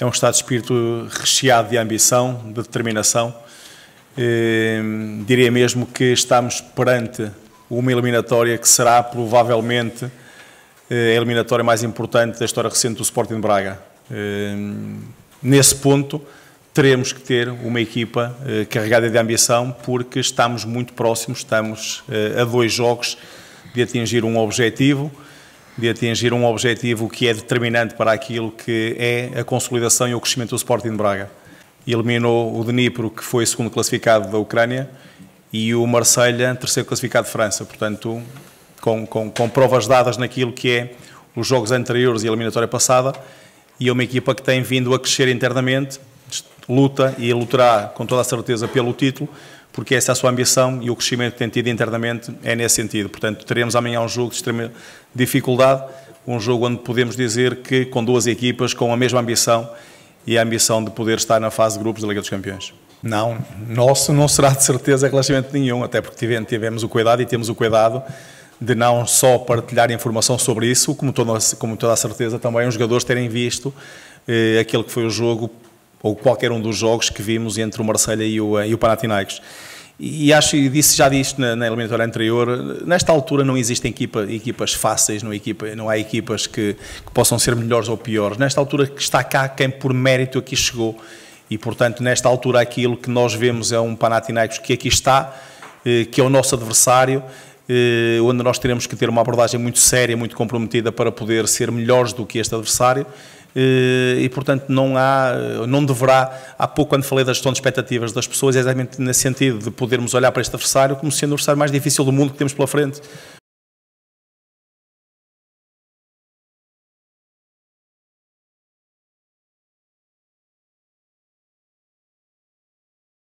É um estado de espírito recheado de ambição, de determinação. Ehm, diria mesmo que estamos perante uma eliminatória que será provavelmente eh, a eliminatória mais importante da história recente do Sporting de Braga. Ehm, nesse ponto, teremos que ter uma equipa eh, carregada de ambição, porque estamos muito próximos, estamos eh, a dois jogos de atingir um objetivo de atingir um objetivo que é determinante para aquilo que é a consolidação e o crescimento do Sporting de Braga. Eliminou o Dnipro, que foi segundo classificado da Ucrânia, e o Marselha terceiro classificado de França. Portanto, com, com, com provas dadas naquilo que é os jogos anteriores e a eliminatória passada, e é uma equipa que tem vindo a crescer internamente, luta e lutará com toda a certeza pelo título, porque essa é a sua ambição e o crescimento que tem tido internamente é nesse sentido. Portanto, teremos amanhã um jogo de extrema dificuldade, um jogo onde podemos dizer que com duas equipas com a mesma ambição e a ambição de poder estar na fase de grupos da Liga dos Campeões. Não, nosso não será de certeza relativamente nenhum, até porque tivemos o cuidado e temos o cuidado de não só partilhar informação sobre isso, como toda, como toda a certeza também os jogadores terem visto eh, aquele que foi o jogo ou qualquer um dos jogos que vimos entre o Marselha e o, eh, e o Panathinaikos. E acho, e disse, já disse na, na eliminatória anterior, nesta altura não existem equipa, equipas fáceis, não, equipa, não há equipas que, que, possam ser melhores ou piores. Nesta altura que está cá quem por mérito aqui chegou. E, portanto, nesta altura aquilo que nós vemos é um Panathinaikos que aqui está, eh, que é o nosso adversário, eh, onde nós teremos que ter uma abordagem muito séria, muito comprometida para poder ser melhores do que este adversário eh, e, portanto, não há, não deverá, há pouco quando falei da gestão de expectativas das pessoas, é exatamente nesse sentido de podermos olhar para este adversário como sendo o adversário mais difícil do mundo que temos pela frente.